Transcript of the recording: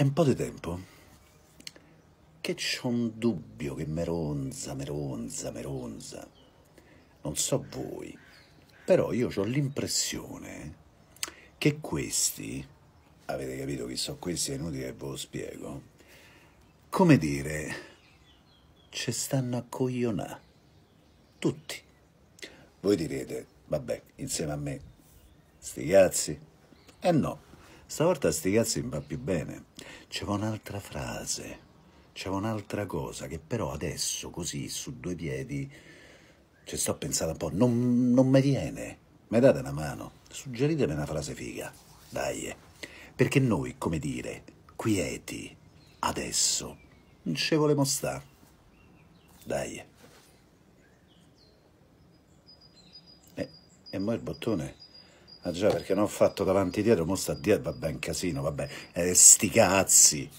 È un po' di tempo che c'ho un dubbio che meronza, meronza, meronza. Non so voi, però io ho l'impressione che questi, avete capito chi sono questi, è inutile che ve lo spiego, come dire, ci stanno a coglionà. Tutti. Voi direte, vabbè, insieme a me, sti cazzi. E eh no, Stavolta sti cazzi mi va più bene. C'è un'altra frase, c'è un'altra cosa che però adesso, così, su due piedi, ci sto pensando un po', non, non mi viene. Mi date una mano, suggeritemi una frase figa, dai. Perché noi, come dire, quieti, adesso, non ci volemo sta. Dai. E, eh, e mo il bottone... Ah già, perché non ho fatto davanti e dietro, mo sta dietro, vabbè, un casino, vabbè, eh, sti cazzi.